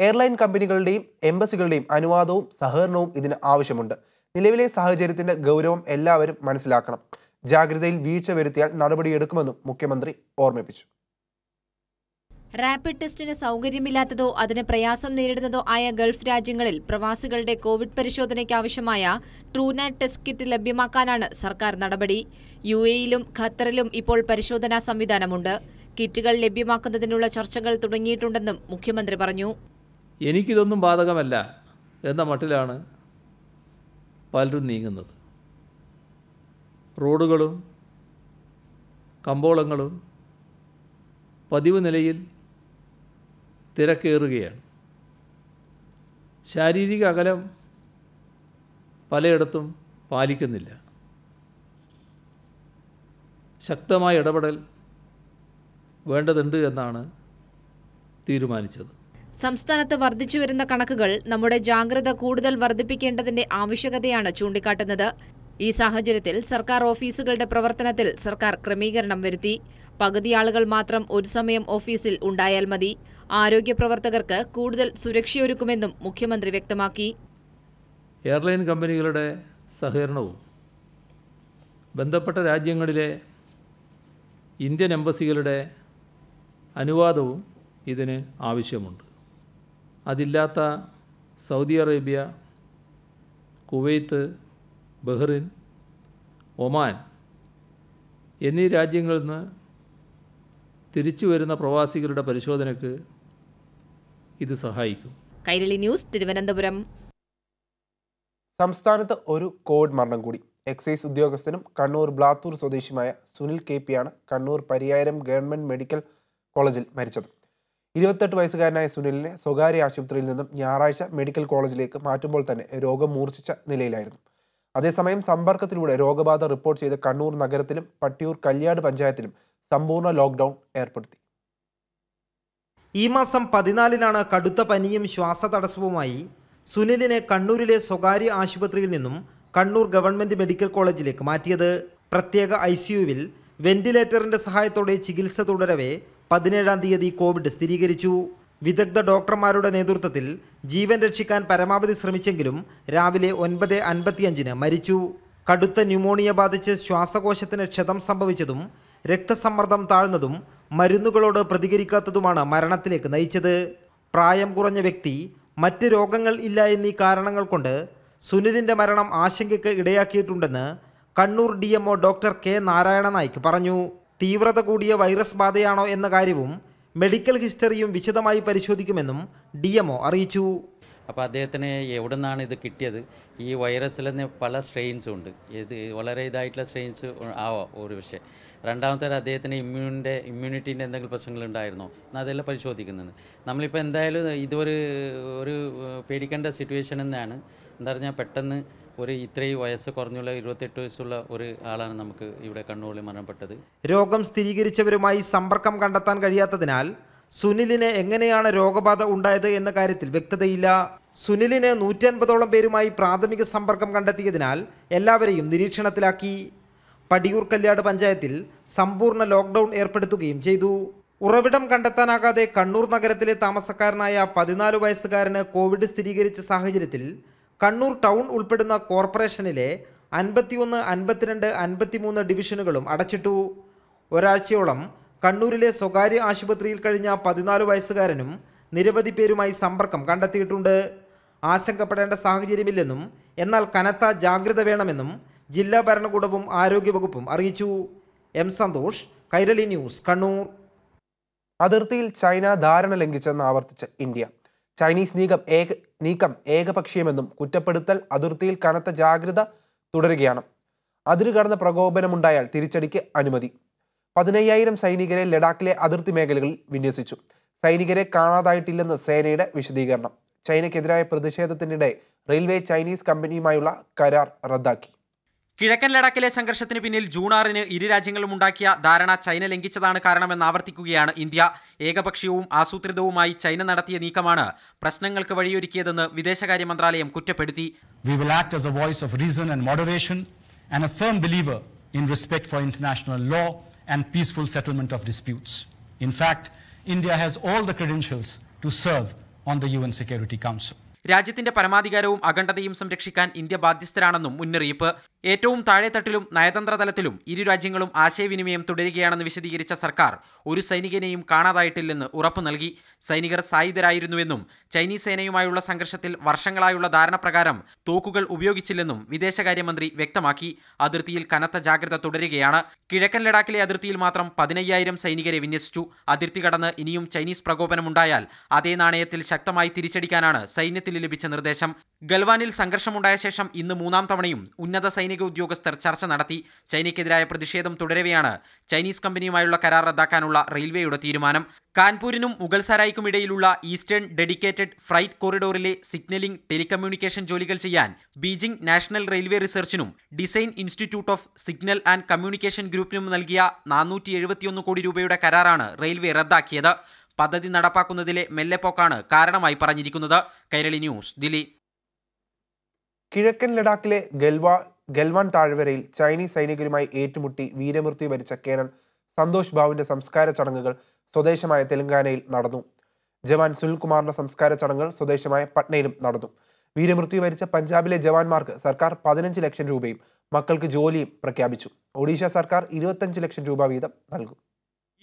എയർലൈൻ കമ്പനികളുടെയും എംബസികളുടെയും അനുവാദവും സഹകരണവും ഇതിന് ആവശ്യമുണ്ട് നിലവിലെ സാഹചര്യത്തിന്റെ ഗൗരവം എല്ലാവരും മനസ്സിലാക്കണം ജാഗ്രതയിൽ വീഴ്ച വരുത്തിയാൽ നടപടിയെടുക്കുമെന്നും മുഖ്യമന്ത്രി ഓർമ്മിപ്പിച്ചു റാപ്പിഡ് ടെസ്റ്റിന് സൗകര്യമില്ലാത്തതോ അതിന് പ്രയാസം നേരിടുന്നതോ ആയ ഗൾഫ് രാജ്യങ്ങളിൽ പ്രവാസികളുടെ കോവിഡ് പരിശോധനയ്ക്ക് ആവശ്യമായ ട്രൂനാറ്റ് ടെസ്റ്റ് കിറ്റ് ലഭ്യമാക്കാനാണ് സർക്കാർ നടപടി യു എയിലും ഖത്തറിലും ഇപ്പോൾ പരിശോധനാ സംവിധാനമുണ്ട് കിറ്റുകൾ ലഭ്യമാക്കുന്നതിനുള്ള ചർച്ചകൾ തുടങ്ങിയിട്ടുണ്ടെന്നും മുഖ്യമന്ത്രി പറഞ്ഞു എനിക്കിതൊന്നും ബാധകമല്ല എന്ന മട്ടിലാണ് പലരും നീങ്ങുന്നത് റോഡുകളും കമ്പോളങ്ങളും പതിവ് നിലയിൽ തിരക്കേറുകയാണ് ശാരീരിക അകലം പലയിടത്തും പാലിക്കുന്നില്ല ശക്തമായ ഇടപെടൽ വേണ്ടതുണ്ട് എന്നാണ് തീരുമാനിച്ചത് സംസ്ഥാനത്ത് വർദ്ധിച്ചു വരുന്ന കണക്കുകൾ നമ്മുടെ ജാഗ്രത കൂടുതൽ വർദ്ധിപ്പിക്കേണ്ടതിന്റെ ആവശ്യകതയാണ് ചൂണ്ടിക്കാട്ടുന്നത് ഈ സാഹചര്യത്തിൽ സർക്കാർ ഓഫീസുകളുടെ പ്രവർത്തനത്തിൽ സർക്കാർ ക്രമീകരണം വരുത്തി പകുതി ആളുകൾ മാത്രം ഒരു സമയം ഓഫീസിൽ ഉണ്ടായാൽ മതി ആരോഗ്യ പ്രവർത്തകർക്ക് കൂടുതൽ സുരക്ഷയൊരുക്കുമെന്നും മുഖ്യമന്ത്രി വ്യക്തമാക്കി എയർലൈൻ കമ്പനികളുടെ സഹകരണവും ബന്ധപ്പെട്ട രാജ്യങ്ങളിലെ ഇന്ത്യൻ എംബസികളുടെ അനുവാദവും ഇതിന് ആവശ്യമുണ്ട് അതില്ലാത്ത Saudi Arabia Kuwait Bahrain Oman എന്നീ രാജ്യങ്ങളിൽ നിന്ന് തിരിച്ചു വരുന്ന പ്രവാസികളുടെ പരിശോധനയ്ക്ക് ഇത് സഹായിക്കും കൈരളി ന്യൂസ് തിരുവനന്തപുരം സംസ്ഥാനത്ത് ഒരു കോവിഡ് മരണം കൂടി എക്സൈസ് ഉദ്യോഗസ്ഥനും കണ്ണൂർ ബ്ലാത്തൂർ സ്വദേശിയുമായ സുനിൽ കെ പിയാണ് കണ്ണൂർ പരിയാരം ഗവൺമെന്റ് മെഡിക്കൽ കോളേജിൽ മരിച്ചത് ഇരുപത്തെട്ട് വയസ്സുകാരനായ സുനിലിനെ സ്വകാര്യ ആശുപത്രിയിൽ നിന്നും ഞായറാഴ്ച മെഡിക്കൽ കോളേജിലേക്ക് മാറ്റുമ്പോൾ തന്നെ രോഗം മൂർച്ഛിച്ച നിലയിലായിരുന്നു അതേസമയം സമ്പർക്കത്തിലൂടെ രോഗബാധ റിപ്പോർട്ട് ചെയ്ത കണ്ണൂർ നഗരത്തിലും പട്ടിയൂർ കല്യാട് പഞ്ചായത്തിലും സമ്പൂർണ്ണ ലോക്ക്ഡൗൺ ഏർപ്പെടുത്തി ഈ മാസം പതിനാലിനാണ് കടുത്ത പനിയും ശ്വാസതടസ്സവുമായി സുനിലിനെ കണ്ണൂരിലെ സ്വകാര്യ ആശുപത്രിയിൽ നിന്നും കണ്ണൂർ ഗവൺമെൻറ് മെഡിക്കൽ കോളേജിലേക്ക് മാറ്റിയത് പ്രത്യേക ഐ സിയുവിൽ വെന്റിലേറ്ററിൻ്റെ സഹായത്തോടെ ചികിത്സ തുടരവേ പതിനേഴാം തീയതി കോവിഡ് സ്ഥിരീകരിച്ചു വിദഗ്ധ ഡോക്ടർമാരുടെ നേതൃത്വത്തിൽ ജീവൻ രക്ഷിക്കാൻ പരമാവധി ശ്രമിച്ചെങ്കിലും രാവിലെ ഒൻപത് അൻപത്തിയഞ്ചിന് മരിച്ചു കടുത്ത ന്യൂമോണിയ ബാധിച്ച് ശ്വാസകോശത്തിന് ക്ഷതം സംഭവിച്ചതും രക്തസമ്മർദ്ദം താഴ്ന്നതും മരുന്നുകളോട് പ്രതികരിക്കാത്തതുമാണ് മരണത്തിലേക്ക് നയിച്ചത് പ്രായം കുറഞ്ഞ വ്യക്തി മറ്റ് രോഗങ്ങൾ ഇല്ല എന്നീ കാരണങ്ങൾ കൊണ്ട് സുനിലിൻ്റെ മരണം ആശങ്കയ്ക്ക് ഇടയാക്കിയിട്ടുണ്ടെന്ന് Kannur D MO doctor K Narayana Naik പറഞ്ഞു തീവ്രത കൂടിയ വൈറസ് ബാധയാണോ എന്ന കാര്യവും മെഡിക്കൽ ഹിസ്റ്ററിയും വിശദമായി പരിശോധിക്കുമെന്നും ഡി എംഒ അറിയിച്ചു അപ്പോൾ അദ്ദേഹത്തിന് എവിടെ നിന്നാണ് ഇത് കിട്ടിയത് ഈ വൈറസിൽ നിന്ന് പല സ്ട്രെയിൻസും ഉണ്ട് ഇത് വളരെ ഇതായിട്ടുള്ള സ്ട്രെയിൻസ് ആവാം ഒരു പക്ഷേ രണ്ടാമത്തെ അദ്ദേഹത്തിന് ഇമ്മ്യൂണിൻ്റെ ഇമ്മ്യൂണിറ്റീൻ്റെ എന്തെങ്കിലും പ്രശ്നങ്ങൾ ഉണ്ടായിരുന്നോ എന്നാൽ പരിശോധിക്കുന്നത് നമ്മളിപ്പോൾ എന്തായാലും ഇതൊരു ഒരു പേടിക്കേണ്ട സിറ്റുവേഷൻ എന്നാണ് എന്താ പറഞ്ഞാൽ പെട്ടെന്ന് ഒരു ഇത്രയും വയസ്സ് കുറഞ്ഞുള്ള ഇരുപത്തെട്ട് വയസ്സുള്ള ഒരു ആളാണ് നമുക്ക് ഇവിടെ കണ്ണൂരിൽ മരണപ്പെട്ടത് രോഗം സ്ഥിരീകരിച്ചവരുമായി സമ്പർക്കം കണ്ടെത്താൻ കഴിയാത്തതിനാൽ സുനിലിന് എങ്ങനെയാണ് രോഗബാധ ഉണ്ടായത് എന്ന കാര്യത്തിൽ വ്യക്തതയില്ല സുനിലിന് നൂറ്റി അൻപതോളം പേരുമായി പ്രാഥമിക സമ്പർക്കം കണ്ടെത്തിയതിനാൽ എല്ലാവരെയും നിരീക്ഷണത്തിലാക്കി പടിയൂർ കല്യാട് പഞ്ചായത്തിൽ സമ്പൂർണ്ണ ലോക്ക്ഡൌൺ ഏർപ്പെടുത്തുകയും ചെയ്തു ഉറവിടം കണ്ടെത്താനാകാതെ കണ്ണൂർ നഗരത്തിലെ താമസക്കാരനായ പതിനാല് വയസ്സുകാരന് കോവിഡ് സ്ഥിരീകരിച്ച സാഹചര്യത്തിൽ കണ്ണൂർ ടൗൺ ഉൾപ്പെടുന്ന കോർപ്പറേഷനിലെ അൻപത്തിയൊന്ന് അൻപത്തിരണ്ട് അൻപത്തിമൂന്ന് ഡിവിഷനുകളും അടച്ചിട്ടു ഒരാഴ്ചയോളം കണ്ണൂരിലെ സ്വകാര്യ ആശുപത്രിയിൽ കഴിഞ്ഞ പതിനാല് വയസ്സുകാരനും നിരവധി പേരുമായി സമ്പർക്കം കണ്ടെത്തിയിട്ടുണ്ട് ആശങ്കപ്പെടേണ്ട സാഹചര്യമില്ലെന്നും എന്നാൽ കനത്ത ജാഗ്രത വേണമെന്നും ജില്ലാ ഭരണകൂടവും ആരോഗ്യവകുപ്പും അറിയിച്ചു എം സന്തോഷ് കൈരളി ന്യൂസ് കണ്ണൂർ അതിർത്തിയിൽ ചൈന ധാരണ ലംഘിച്ചെന്ന് ആവർത്തിച്ച് ഇന്ത്യ ചൈനീസ് നീക്കം ഏക നീക്കം ഏകപക്ഷീയമെന്നും കുറ്റപ്പെടുത്തൽ അതിർത്തിയിൽ കനത്ത ജാഗ്രത തുടരുകയാണ് അതിരു കടന്ന പ്രകോപനമുണ്ടായാൽ തിരിച്ചടിക്ക് അനുമതി പതിനയ്യായിരം സൈനികരെ ലഡാക്കിലെ അതിർത്തി മേഖലകളിൽ വിന്യസിച്ചു സൈനികരെ കാണാതായിട്ടില്ലെന്ന് സേനയുടെ വിശദീകരണം ചൈനയ്ക്കെതിരായ പ്രതിഷേധത്തിനിടെ റെയിൽവേ ചൈനീസ് കമ്പനിയുമായുള്ള കരാർ റദ്ദാക്കി കിഴക്കൻ ലഡാക്കിലെ സംഘർഷത്തിന് പിന്നിൽ ജൂൺ ആറിന് ഇരു രാജ്യങ്ങളും ഉണ്ടാക്കിയ ധാരണ ചൈന ലംഘിച്ചതാണ് കാരണമെന്ന് ആവർത്തിക്കുകയാണ് ഇന്ത്യ ഏകപക്ഷീയവും ആസൂത്രിതവുമായി ചൈന നടത്തിയ നീക്കമാണ് പ്രശ്നങ്ങൾക്ക് വഴിയൊരുക്കിയതെന്ന് വിദേശകാര്യ മന്ത്രാലയം കുറ്റപ്പെടുത്തി We will act as a voice of reason and moderation and a firm believer in respect for international law and peaceful settlement of disputes. In fact, India has all the credentials to serve on the UN Security Council. രാജ്യത്തിന്റെ പരമാധികാരവും അഖണ്ഡതയും സംരക്ഷിക്കാൻ India ബാധ്യസ്ഥരാണെന്നും മുന്നറിയിപ്പ് ഏറ്റവും താഴെത്തട്ടിലും നയതന്ത്ര തലത്തിലും ഇരു രാജ്യങ്ങളും ആശയവിനിമയം തുടരുകയാണെന്ന് വിശദീകരിച്ച സർക്കാർ ഒരു സൈനികനെയും കാണാതായിട്ടില്ലെന്ന് ഉറപ്പു നൽകി സൈനികർ സായുധരായിരുന്നുവെന്നും ചൈനീസ് സേനയുമായുള്ള സംഘർഷത്തിൽ വർഷങ്ങളായുള്ള ധാരണപ്രകാരം തോക്കുകൾ ഉപയോഗിച്ചില്ലെന്നും വിദേശകാര്യമന്ത്രി വ്യക്തമാക്കി അതിർത്തിയിൽ കനത്ത ജാഗ്രത തുടരുകയാണ് കിഴക്കൻ ലഡാക്കിലെ അതിർത്തിയിൽ മാത്രം പതിനയ്യായിരം സൈനികരെ വിന്യസിച്ചു അതിർത്തി കടന്ന് ഇനിയും ചൈനീസ് പ്രകോപനമുണ്ടായാൽ അതേ നാണയത്തിൽ ശക്തമായി തിരിച്ചടിക്കാനാണ് സൈന്യത്തിന് ലഭിച്ച നിർദ്ദേശം ഗൽവാനിൽ സംഘർഷമുണ്ടായ ശേഷം ഇന്ന് മൂന്നാം തവണയും ഉന്നത സൈനിക സൈനിക ഉദ്യോഗസ്ഥർ ചർച്ച നടത്തി ചൈനയ്ക്കെതിരായ പ്രതിഷേധം തുടരവെയാണ് ചൈനീസ് കമ്പനിയുമായുള്ള കരാർ റദ്ദാക്കാനുള്ള റെയിൽവേയുടെ തീരുമാനം കാൺപൂരിനും മുഗൾ സരായ്ക്കും ഇടയിലുള്ള ഈസ്റ്റേൺ ഡെഡിക്കേറ്റഡ് ഫ്രൈറ്റ് കോറിഡോറിലെ സിഗ്നലിംഗ് ടെലികമ്മ്യൂണിക്കേഷൻ ജോലികൾ ചെയ്യാൻ ബീജിംഗ് നാഷണൽ റെയിൽവേ റിസർച്ചിനും design institute of signal and communication ഗ്രൂപ്പിനും നൽകിയ നാനൂറ്റി കോടി രൂപയുടെ കരാറാണ് റെയിൽവേ റദ്ദാക്കിയത് പദ്ധതി നടപ്പാക്കുന്നതിലെ മെല്ലെപ്പോക്കാണ് കാരണമായി പറഞ്ഞിരിക്കുന്നത് കേരളി ന്യൂസ് ദില്ലി കിഴക്കൻ ലഡാക്കിലെ ഗൽവാൾ ഗൽവാൻ താഴ്വരയിൽ ചൈനീസ് സൈനികരുമായി ഏറ്റുമുട്ടി വീരമൃത്യു വരിച്ച കേണൽ സന്തോഷ് ബാബുവിന്റെ സംസ്കാര ചടങ്ങുകൾ സ്വദേശമായ തെലങ്കാനയിൽ നടന്നു ജവാൻ സുനിൽകുമാറിന്റെ സംസ്കാര ചടങ്ങുകൾ സ്വദേശമായ പട്നയിലും നടന്നു വീരമൃത്യു വരിച്ച പഞ്ചാബിലെ ജവാന്മാർക്ക് സർക്കാർ പതിനഞ്ച് ലക്ഷം രൂപയും മക്കൾക്ക് ജോലിയും പ്രഖ്യാപിച്ചു ഒഡീഷ സർക്കാർ ഇരുപത്തഞ്ച് ലക്ഷം രൂപ വീതം നൽകും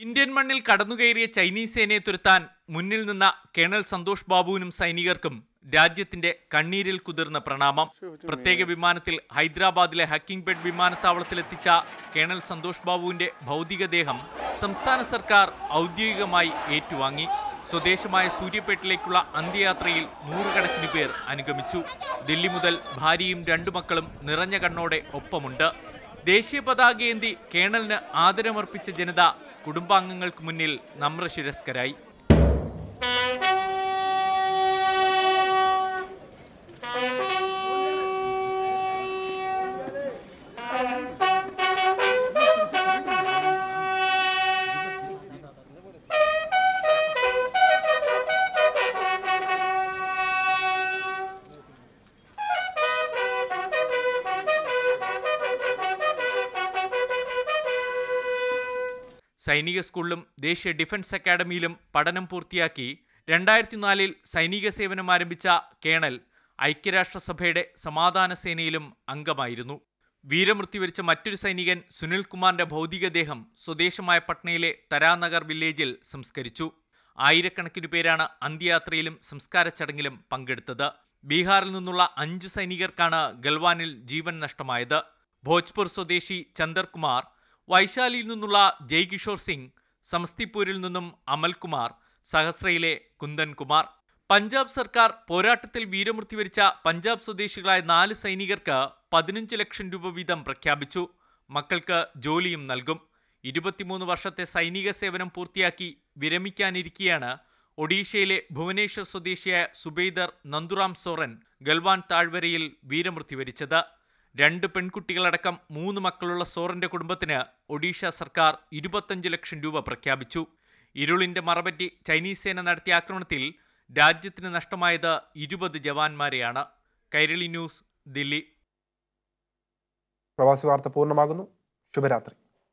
ഇന്ത്യൻ മണ്ണിൽ കടന്നുകയറിയ ചൈനീസ് സേനയെ തുരത്താൻ മുന്നിൽ നിന്ന കേണൽ സന്തോഷ് ബാബുവിനും സൈനികർക്കും രാജ്യത്തിന്റെ കണ്ണീരിൽ കുതിർന്ന പ്രണാമം പ്രത്യേക വിമാനത്തിൽ ഹൈദരാബാദിലെ വിമാനത്താവളത്തിൽ വിമാനത്താവളത്തിലെത്തിച്ച കേണൽ സന്തോഷ് ബാബുവിന്റെ ഭൗതികദേഹം സംസ്ഥാന സർക്കാർ ഔദ്യോഗികമായി ഏറ്റുവാങ്ങി സ്വദേശമായ സൂര്യപേട്ടിലേക്കുള്ള അന്ത്യയാത്രയിൽ നൂറുകണക്കിന് പേർ അനുഗമിച്ചു ദില്ലി മുതൽ ഭാര്യയും രണ്ടു മക്കളും നിറഞ്ഞ കണ്ണോടെ ഒപ്പമുണ്ട് ദേശീയ പതാകയേന്തി കേണലിന് ആദരമർപ്പിച്ച ജനത കുടുംബാംഗങ്ങൾക്ക് മുന്നിൽ നമ്രശിരസ്കരായി സൈനിക സ്കൂളിലും ദേശീയ ഡിഫൻസ് അക്കാദമിയിലും പഠനം പൂർത്തിയാക്കി രണ്ടായിരത്തി നാലിൽ സൈനിക സേവനം ആരംഭിച്ച കേണൽ ഐക്യരാഷ്ട്രസഭയുടെ സമാധാന സേനയിലും അംഗമായിരുന്നു വീരമൃത്യു വരിച്ച മറ്റൊരു സൈനികൻ സുനിൽകുമാറിന്റെ ഭൗതികദേഹം സ്വദേശമായ പട്നയിലെ തരാനഗർ വില്ലേജിൽ സംസ്കരിച്ചു ആയിരക്കണക്കിന് പേരാണ് അന്ത്യയാത്രയിലും സംസ്കാര ചടങ്ങിലും പങ്കെടുത്തത് ബീഹാറിൽ നിന്നുള്ള അഞ്ച് സൈനികർക്കാണ് ഗൽവാനിൽ ജീവൻ നഷ്ടമായത് ഭോജ്പൂർ സ്വദേശി ചന്ദർകുമാർ വൈശാലിയിൽ നിന്നുള്ള ജയ് കിഷോർ സിംഗ് സമസ്തിപൂരിൽ നിന്നും അമൽകുമാർ സഹസ്രയിലെ കുന്ദൻ കുമാർ പഞ്ചാബ് സർക്കാർ പോരാട്ടത്തിൽ വീരമൃത്യു വരിച്ച പഞ്ചാബ് സ്വദേശികളായ നാല് സൈനികർക്ക് പതിനഞ്ച് ലക്ഷം രൂപ വീതം പ്രഖ്യാപിച്ചു മക്കൾക്ക് ജോലിയും നൽകും ഇരുപത്തിമൂന്ന് വർഷത്തെ സൈനിക സേവനം പൂർത്തിയാക്കി വിരമിക്കാനിരിക്കെയാണ് ഒഡീഷയിലെ ഭുവനേശ്വർ സ്വദേശിയായ സുബൈദർ നന്ദുറാം സോറൻ ഗൽവാൻ താഴ്വരയിൽ വീരമൃത്യു വരിച്ചത് രണ്ട് പെൺകുട്ടികളടക്കം മൂന്ന് മക്കളുള്ള സോറിന്റെ കുടുംബത്തിന് ഒഡീഷ സർക്കാർ ഇരുപത്തഞ്ച് ലക്ഷം രൂപ പ്രഖ്യാപിച്ചു ഇരുളിന്റെ മറപറ്റി ചൈനീസ് സേന നടത്തിയ ആക്രമണത്തിൽ രാജ്യത്തിന് നഷ്ടമായത് ഇരുപത് ജവാന്മാരെയാണ് കൈരളി ന്യൂസ് ദില്ലി പ്രവാസി വാർത്ത പൂർണ്ണമാകുന്നു ശുഭരാത്രി